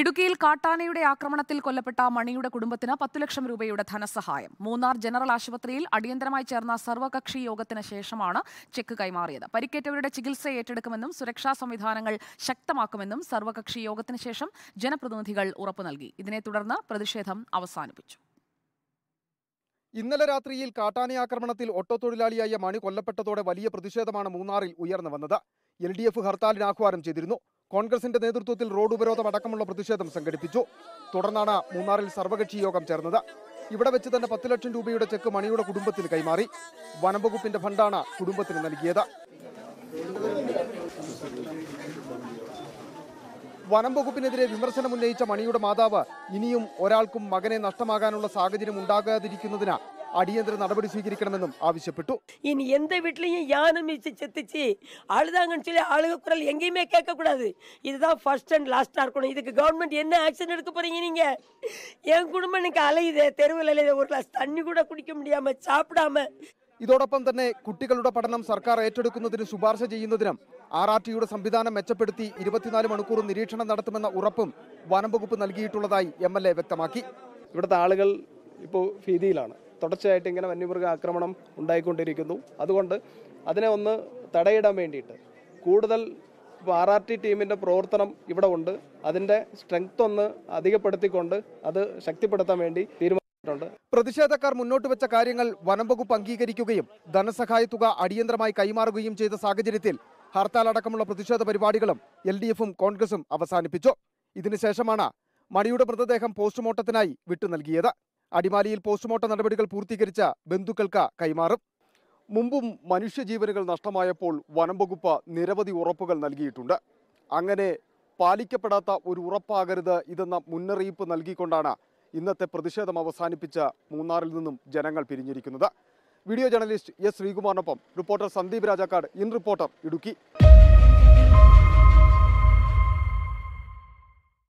ഇടുക്കിയിൽ കാട്ടാനയുടെ ആക്രമണത്തിൽ കൊല്ലപ്പെട്ട മണിയുടെ കുടുംബത്തിന് പത്തു ലക്ഷം രൂപയുടെ ധനസഹായം മൂന്നാർ ജനറൽ ആശുപത്രിയിൽ അടിയന്തരമായി ചേർന്ന സർവകക്ഷി യോഗത്തിന് ശേഷമാണ് ചെക്ക് കൈമാറിയത് പരിക്കേറ്റവരുടെ ചികിത്സ ഏറ്റെടുക്കുമെന്നും സുരക്ഷാ സംവിധാനങ്ങൾ ശക്തമാക്കുമെന്നും സർവകക്ഷി യോഗത്തിന് ശേഷം ജനപ്രതിനിധികൾ ഉറപ്പു നൽകി ഇതിനെ തുടർന്ന് പ്രതിഷേധം അവസാനിപ്പിച്ചു ഇന്നലെ രാത്രിയിൽ കാട്ടാന ഓട്ടോ തൊഴിലാളിയായ മണി കൊല്ലപ്പെട്ടതോടെ വലിയ പ്രതിഷേധമാണ് മൂന്നാറിൽ ഉയർന്നു വന്നത് എൽ ഡി എഫ് ഹർത്താലിന് ആഹ്വാനം ചെയ്തിരുന്നു കോൺഗ്രസിന്റെ നേതൃത്വത്തിൽ റോഡ് ഉപരോധം അടക്കമുള്ള പ്രതിഷേധം സംഘടിപ്പിച്ചു തുടർന്നാണ് മൂന്നാറിൽ സർവകക്ഷി യോഗം ചേർന്നത് ഇവിടെ വെച്ച് തന്നെ പത്ത് ലക്ഷം രൂപയുടെ ചെക്ക് മണിയുടെ കുടുംബത്തിന് കൈമാറി വനംവകുപ്പിന്റെ ഫണ്ടാണ് കുടുംബത്തിന് നൽകിയത് വനംവകുപ്പിനെതിരെ വിമർശനം ഉന്നയിച്ച മണിയുടെ മാതാവ് ഇനിയും ഒരാൾക്കും മകനെ നഷ്ടമാകാനുള്ള സാഹചര്യം ഉണ്ടാകാതിരിക്കുന്നതിന് അടിയന്തര നടപടി സ്വീകരിക്കണമെന്നും ആവശ്യപ്പെട്ടു ഇനി എന്ത് വീട്ടിലെയും യാനം വീശി ചെത്തിച്ച് அழுதாங்கன்னு அழுக குரல் எங்கேயுமே கேட்கக்கூடாது இதுதான் ஃபர்ஸ்ட் அண்ட் லாஸ்ட்டாக இருக்கணும் இதுக்கு கவர்மெண்ட் என்ன ஆக்ஷன் எடுக்க போகிறீங்க நீங்கள் என் குடும்பம் எனக்கு அலையுது தெருவில் அலையுது ஒரு கிளாஸ் தண்ணி கூட குடிக்க முடியாமல் சாப்பிடாம ഇതോടൊപ്പം തന്നെ കുട്ടികളുടെ പഠനം സർക്കാർ ഏറ്റെടുക്കുന്നതിന് ശുപാർശ ചെയ്യുന്നതിനും ആർ ആർ ടിയുടെ സംവിധാനം മെച്ചപ്പെടുത്തി ഇരുപത്തിനാല് മണിക്കൂർ നിരീക്ഷണം നടത്തുമെന്ന ഉറപ്പും വനം വകുപ്പ് നൽകിയിട്ടുള്ളതായി എം എൽ എ വ്യക്തമാക്കി ഇവിടുത്തെ ആളുകൾ ഇപ്പോൾ ഭീതിയിലാണ് തുടർച്ചയായിട്ട് ഇങ്ങനെ വന്യമൃഗ ആക്രമണം ഉണ്ടായിക്കൊണ്ടിരിക്കുന്നു അതുകൊണ്ട് അതിനെ ഒന്ന് തടയിടാൻ വേണ്ടിയിട്ട് കൂടുതൽ ആർ ആർ ടി ടീമിൻ്റെ പ്രവർത്തനം ഇവിടെ ഉണ്ട് അതിൻ്റെ സ്ട്രെങ്ത് ഒന്ന് അധികപ്പെടുത്തിക്കൊണ്ട് അത് ശക്തിപ്പെടുത്താൻ വേണ്ടി തീരുമാനിച്ചിട്ടുണ്ട് പ്രതിഷേധക്കാർ മുന്നോട്ട് വെച്ച കാര്യങ്ങൾ വനംവകുപ്പ് അംഗീകരിക്കുകയും ധനസഹായ തുക അടിയന്തരമായി കൈമാറുകയും ചെയ്ത സാഹചര്യത്തിൽ ഹർത്താൽ അടക്കമുള്ള പ്രതിഷേധ പരിപാടികളും എൽ ഡി എഫും കോൺഗ്രസും അവസാനിപ്പിച്ചു ഇതിനുശേഷമാണ് മണിയുടെ മൃതദേഹം പോസ്റ്റ്മോർട്ടത്തിനായി വിട്ടു നൽകിയത് അടിമാലിയിൽ പോസ്റ്റ്മോർട്ടം നടപടികൾ പൂർത്തീകരിച്ച ബന്ധുക്കൾക്ക് കൈമാറും മുമ്പും മനുഷ്യജീവനുകൾ നഷ്ടമായപ്പോൾ വനം വകുപ്പ് നിരവധി ഉറപ്പുകൾ നൽകിയിട്ടുണ്ട് അങ്ങനെ പാലിക്കപ്പെടാത്ത ഒരു ഉറപ്പാകരുത് ഇതെന്ന മുന്നറിയിപ്പ് നൽകിക്കൊണ്ടാണ് ഇന്നത്തെ പ്രതിഷേധം അവസാനിപ്പിച്ച മൂന്നാറിൽ നിന്നും ജനങ്ങൾ പിരിഞ്ഞിരിക്കുന്നത് വീഡിയോ ജേർണലിസ്റ്റ് എസ് ശ്രീകുമാറിനൊപ്പം reporter Sandeep Rajakkad in reporter Idukki